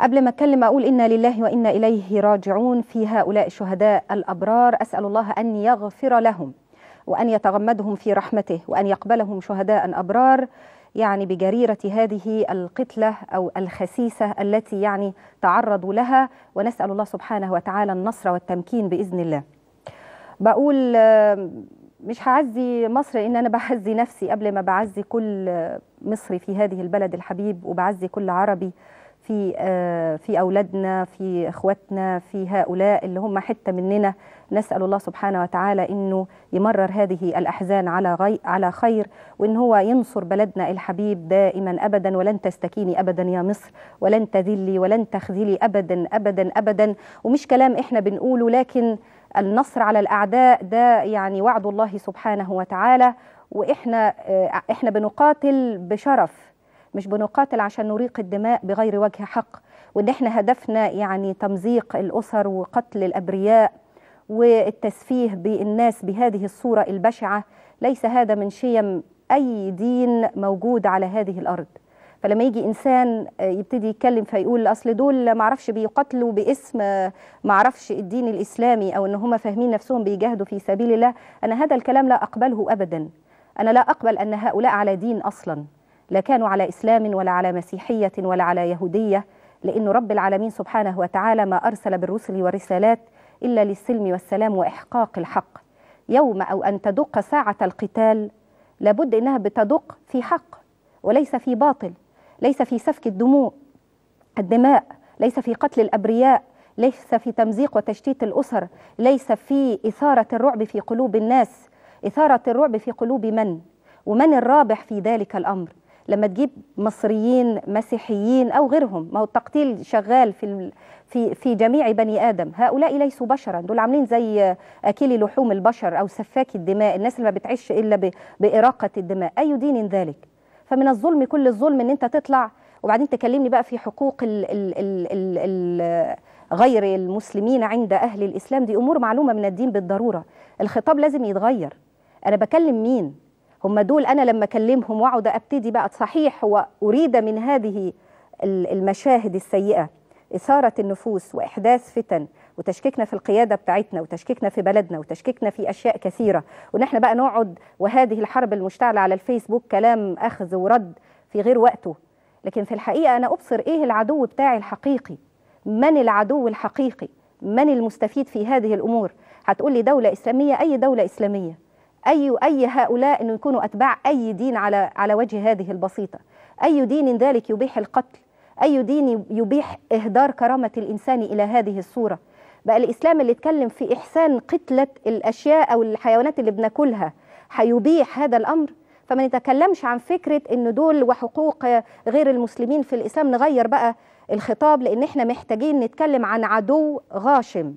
قبل ما اتكلم اقول انا لله وانا اليه راجعون في هؤلاء الشهداء الابرار اسال الله ان يغفر لهم وان يتغمدهم في رحمته وان يقبلهم شهداء ابرار يعني بجريرة هذه القتلة أو الخسيسة التي يعني تعرضوا لها ونسأل الله سبحانه وتعالى النصر والتمكين بإذن الله بقول مش هعزي مصر إن أنا بعزي نفسي قبل ما بعزي كل مصري في هذه البلد الحبيب وبعزي كل عربي في آه، في اولادنا في اخواتنا في هؤلاء اللي هم حته مننا نسال الله سبحانه وتعالى انه يمرر هذه الاحزان على غي على خير وان هو ينصر بلدنا الحبيب دائما ابدا ولن تستكيني ابدا يا مصر ولن تذلي ولن تخذلي ابدا ابدا ابدا ومش كلام احنا بنقوله لكن النصر على الاعداء ده يعني وعد الله سبحانه وتعالى واحنا آه، احنا بنقاتل بشرف مش بنقاتل عشان نريق الدماء بغير وجه حق وان احنا هدفنا يعني تمزيق الاسر وقتل الابرياء والتسفيه بالناس بهذه الصوره البشعه ليس هذا من شيم اي دين موجود على هذه الارض فلما يجي انسان آه، يبتدي يتكلم فيقول اصل دول ما اعرفش بيقاتلوا باسم آه، ما اعرفش الدين الاسلامي او ان هم فاهمين نفسهم بيجاهدوا في سبيل الله انا هذا الكلام لا اقبله ابدا انا لا اقبل ان هؤلاء على دين اصلا لا كانوا على إسلام ولا على مسيحية ولا على يهودية لأن رب العالمين سبحانه وتعالى ما أرسل بالرسل والرسالات إلا للسلم والسلام وإحقاق الحق يوم أو أن تدق ساعة القتال لابد إنها بتدق في حق وليس في باطل ليس في سفك الدموع الدماء ليس في قتل الأبرياء ليس في تمزيق وتشتيت الأسر ليس في إثارة الرعب في قلوب الناس إثارة الرعب في قلوب من؟ ومن الرابح في ذلك الأمر؟ لما تجيب مصريين مسيحيين او غيرهم ما هو التقتيل شغال في في في جميع بني ادم هؤلاء ليسوا بشرا دول عاملين زي اكلي لحوم البشر او سفاكي الدماء الناس اللي ما بتعيش الا باراقه الدماء اي دين ذلك فمن الظلم كل الظلم ان انت تطلع وبعدين تكلمني بقى في حقوق ال ال ال ال ال غير المسلمين عند اهل الاسلام دي امور معلومه من الدين بالضروره الخطاب لازم يتغير انا بكلم مين هم دول أنا لما أكلمهم وأقعد أبتدي بقى صحيح هو أريد من هذه المشاهد السيئة إثارة النفوس وإحداث فتن وتشكيكنا في القيادة بتاعتنا وتشكيكنا في بلدنا وتشكيكنا في أشياء كثيرة ونحن بقى نقعد وهذه الحرب المشتعلة على الفيسبوك كلام أخذ ورد في غير وقته لكن في الحقيقة أنا أبصر إيه العدو بتاعي الحقيقي من العدو الحقيقي من المستفيد في هذه الأمور هتقول لي دولة إسلامية أي دولة إسلامية أي أي هؤلاء أن يكونوا أتباع أي دين على على وجه هذه البسيطة أي دين ذلك يبيح القتل أي دين يبيح إهدار كرامة الإنسان إلى هذه الصورة بقى الإسلام اللي اتكلم في إحسان قتلة الأشياء أو الحيوانات اللي بناكلها هيبيح هذا الأمر فما نتكلمش عن فكرة أن دول وحقوق غير المسلمين في الإسلام نغير بقى الخطاب لأن احنا محتاجين نتكلم عن عدو غاشم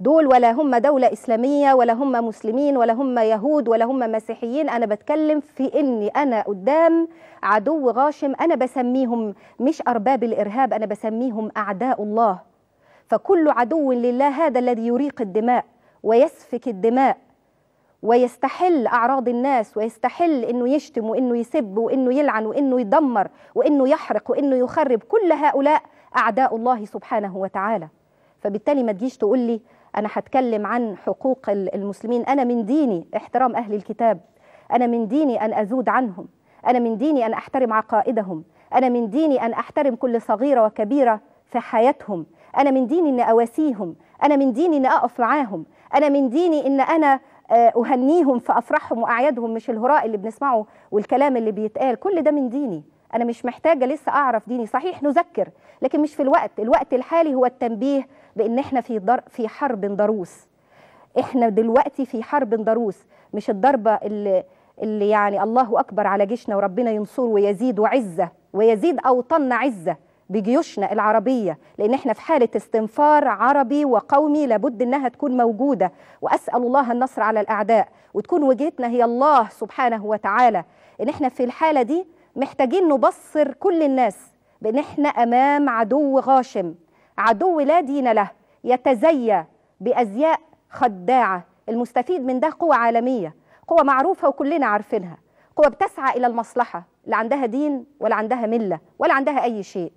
دول ولا هم دولة إسلامية ولا هم مسلمين ولا هم يهود ولا هم مسيحيين أنا بتكلم في إني أنا قدام عدو غاشم أنا بسميهم مش أرباب الإرهاب أنا بسميهم أعداء الله فكل عدو لله هذا الذي يريق الدماء ويسفك الدماء ويستحل أعراض الناس ويستحل إنه يشتم وإنه يسب وإنه يلعن وإنه يدمر وإنه يحرق وإنه يخرب كل هؤلاء أعداء الله سبحانه وتعالى فبالتالي ما تجيش تقول لي أنا هتكلم عن حقوق المسلمين أنا من ديني احترام أهل الكتاب أنا من ديني أن أزود عنهم أنا من ديني أن أحترم عقائدهم أنا من ديني أن أحترم كل صغيرة وكبيرة في حياتهم أنا من ديني أن أواسيهم أنا من ديني أن أقف معاهم أنا من ديني أن أنا آه، أهنيهم في أفراحهم وأعيادهم مش الهراء اللي بنسمعه والكلام اللي بيتقال كل ده من ديني انا مش محتاجه لسه اعرف ديني صحيح نذكر لكن مش في الوقت الوقت الحالي هو التنبيه بان احنا في در... في حرب ضروس احنا دلوقتي في حرب ضروس مش الضربه اللي اللي يعني الله اكبر على جيشنا وربنا ينصره ويزيد وعزه ويزيد اوطاننا عزه بجيوشنا العربيه لان احنا في حاله استنفار عربي وقومي لابد انها تكون موجوده واسال الله النصر على الاعداء وتكون وجهتنا هي الله سبحانه وتعالى ان احنا في الحاله دي محتاجين نبصر كل الناس بان احنا امام عدو غاشم عدو لا دين له يتزيى بازياء خداعه المستفيد من ده قوه عالميه قوه معروفه وكلنا عارفينها قوه بتسعى الى المصلحه لا عندها دين ولا عندها مله ولا عندها اي شيء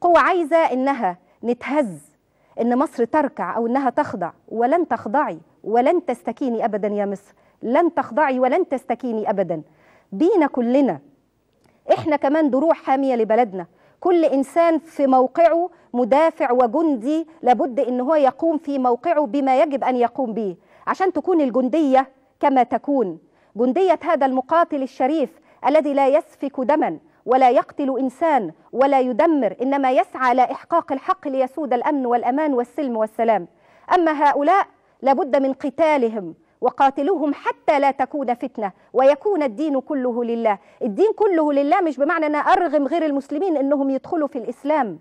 قوه عايزه انها نتهز ان مصر تركع او انها تخضع ولن تخضعي ولن تستكيني ابدا يا مصر لن تخضعي ولن تستكيني ابدا بينا كلنا احنا كمان دروع حاميه لبلدنا كل انسان في موقعه مدافع وجندي لابد ان هو يقوم في موقعه بما يجب ان يقوم به عشان تكون الجنديه كما تكون جنديه هذا المقاتل الشريف الذي لا يسفك دما ولا يقتل انسان ولا يدمر انما يسعى لاحقاق الحق ليسود الامن والامان والسلم والسلام اما هؤلاء لابد من قتالهم وقاتلوهم حتى لا تكون فتنة ويكون الدين كله لله الدين كله لله مش بمعنى أنا أرغم غير المسلمين أنهم يدخلوا في الإسلام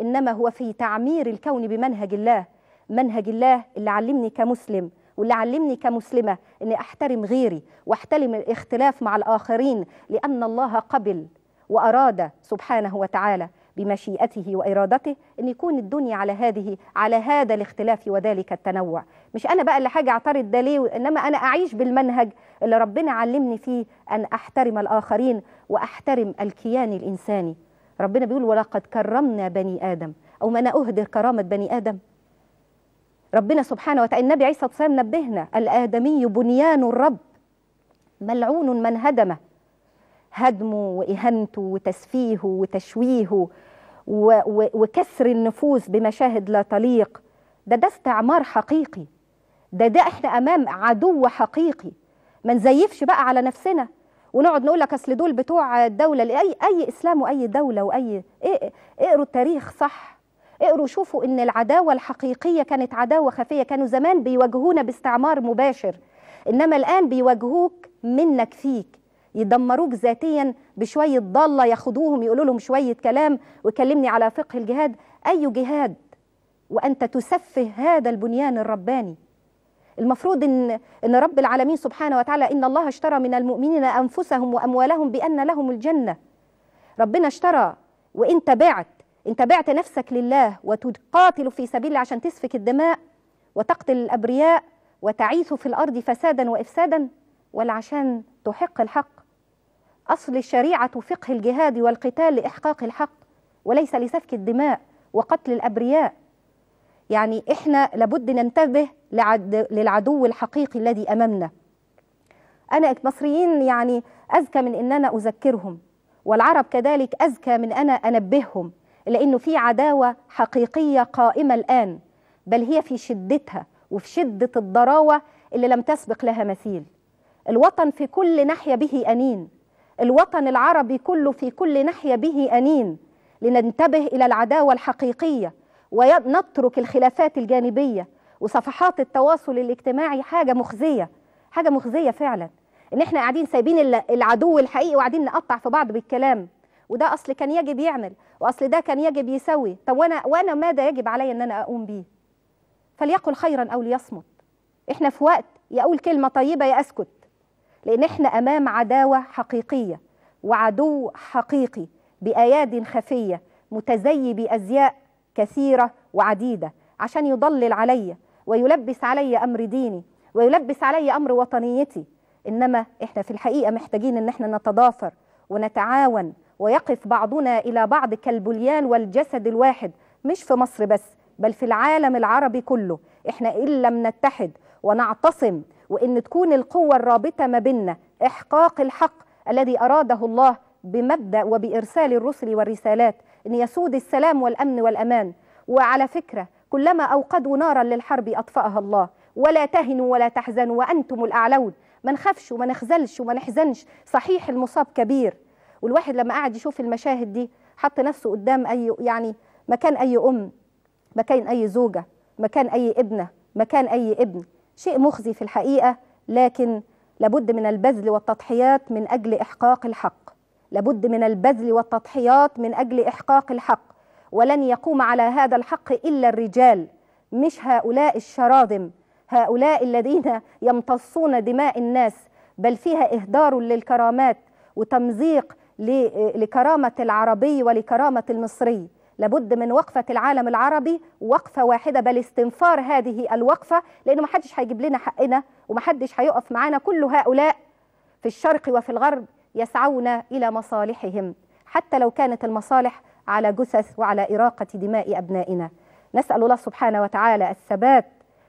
إنما هو في تعمير الكون بمنهج الله منهج الله اللي علمني كمسلم واللي علمني كمسلمة أني أحترم غيري واحترم الاختلاف مع الآخرين لأن الله قبل وأراد سبحانه وتعالى بمشيئته وإرادته أن يكون الدنيا على هذه على هذا الاختلاف وذلك التنوع مش أنا بقى اللي حاجة أعترض ده ليه إنما أنا أعيش بالمنهج اللي ربنا علمني فيه أن أحترم الآخرين وأحترم الكيان الإنساني ربنا بيقول ولقد كرمنا بني آدم أو ما أنا أهدر كرامة بني آدم ربنا سبحانه وتعالى النبي عيسى والسلام نبهنا الآدمي بنيان الرب ملعون من هدمه هدمه وإهانته وتسفيهه وتشويهه وكسر النفوس بمشاهد لا تليق ده ده استعمار حقيقي ده ده احنا امام عدو حقيقي ما نزيفش بقى على نفسنا ونقعد نقول لك اصل دول بتوع الدوله اي اي اسلام واي دوله واي إيه اقروا التاريخ صح اقروا شوفوا ان العداوه الحقيقيه كانت عداوه خفيه كانوا زمان بيواجهونا باستعمار مباشر انما الان بيواجهوك منك فيك يدمروك ذاتيا بشويه ضاله ياخدوهم يقولوا لهم شويه كلام وكلمني على فقه الجهاد اي جهاد وانت تسفه هذا البنيان الرباني المفروض ان ان رب العالمين سبحانه وتعالى ان الله اشترى من المؤمنين انفسهم واموالهم بان لهم الجنه ربنا اشترى وانت بعت انت بعت نفسك لله وتقاتل في سبيل الله عشان تسفك الدماء وتقتل الابرياء وتعيث في الارض فسادا وافسادا ولا عشان تحق الحق أصل الشريعة فقه الجهاد والقتال لإحقاق الحق وليس لسفك الدماء وقتل الأبرياء يعني إحنا لابد ننتبه للعدو الحقيقي الذي أمامنا أنا المصريين يعني أذكى من أن أنا أذكرهم والعرب كذلك أذكى من أنا أنبههم لأنه في عداوة حقيقية قائمة الآن بل هي في شدتها وفي شدة الضراوة اللي لم تسبق لها مثيل الوطن في كل ناحية به أنين الوطن العربي كله في كل ناحية به أنين لننتبه إلى العداوة الحقيقية ونترك الخلافات الجانبية وصفحات التواصل الاجتماعي حاجة مخزية حاجة مخزية فعلا إن إحنا قاعدين سايبين العدو الحقيقي وقاعدين نقطع في بعض بالكلام وده أصل كان يجب يعمل وأصل ده كان يجب يسوي طب وأنا, وأنا ماذا يجب علي أن أنا أقوم به فليقل خيرا أو ليصمت إحنا في وقت يقول كلمة طيبة يا أسكت لأن احنا أمام عداوة حقيقية وعدو حقيقي بأياد خفية متزي بأزياء كثيرة وعديدة عشان يضلل علي ويلبس علي أمر ديني ويلبس علي أمر وطنيتي إنما إحنا في الحقيقة محتاجين إن إحنا نتضافر ونتعاون ويقف بعضنا إلى بعض كالبليان والجسد الواحد مش في مصر بس بل في العالم العربي كله إحنا إن لم نتحد ونعتصم وإن تكون القوة الرابطة ما بيننا إحقاق الحق الذي أراده الله بمبدأ وبإرسال الرسل والرسالات إن يسود السلام والأمن والأمان وعلى فكرة كلما أوقدوا نارا للحرب أطفأها الله ولا تهنوا ولا تحزنوا وأنتم الأعلون ما نخافش وما نخزلش وما نحزنش صحيح المصاب كبير والواحد لما قعد يشوف المشاهد دي حط نفسه قدام أي يعني مكان أي أم مكان أي زوجة مكان أي ابنة مكان أي ابن شيء مخزي في الحقيقة لكن لابد من البذل والتضحيات من أجل إحقاق الحق لابد من البذل والتضحيات من أجل إحقاق الحق ولن يقوم على هذا الحق إلا الرجال مش هؤلاء الشراذم هؤلاء الذين يمتصون دماء الناس بل فيها إهدار للكرامات وتمزيق لكرامة العربي ولكرامة المصري لابد من وقفة العالم العربي وقفة واحدة بل استنفار هذه الوقفة لأنه محدش هيجيب لنا حقنا ومحدش هيقف معانا كل هؤلاء في الشرق وفي الغرب يسعون إلى مصالحهم حتى لو كانت المصالح على جثث وعلى إراقة دماء أبنائنا نسأل الله سبحانه وتعالى الثبات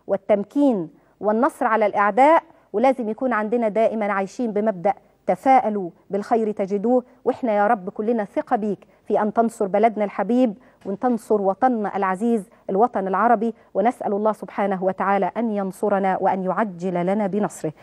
والتمكين والنصر على الأعداء ولازم يكون عندنا دائما عايشين بمبدأ تفاءلوا بالخير تجدوه واحنا يا رب كلنا ثقة بيك في أن تنصر بلدنا الحبيب وأن تنصر وطننا العزيز الوطن العربي ونسأل الله سبحانه وتعالى أن ينصرنا وأن يعجل لنا بنصره